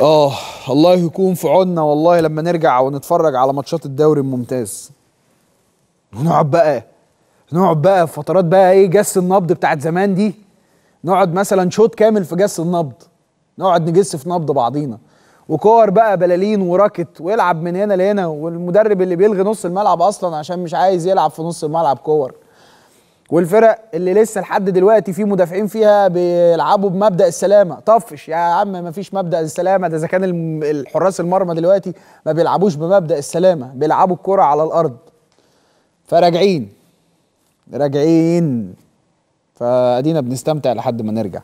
اه الله يكون في عوننا والله لما نرجع ونتفرج على ماتشات الدوري الممتاز نقعد بقى نقعد بقى في فترات بقى ايه جس النبض بتاعت زمان دي نقعد مثلا شوط كامل في جس النبض نقعد نجس في نبض بعضينا وكور بقى بلالين وراكت ويلعب من هنا لهنا والمدرب اللي بيلغي نص الملعب اصلا عشان مش عايز يلعب في نص الملعب كور والفرق اللي لسه لحد دلوقتي في مدافعين فيها بيلعبوا بمبدا السلامه طفش يا عم ما فيش مبدا السلامه ده اذا كان الحراس المرمى دلوقتي ما بيلعبوش بمبدا السلامه بيلعبوا الكره على الارض فراجعين راجعين فادينا بنستمتع لحد ما نرجع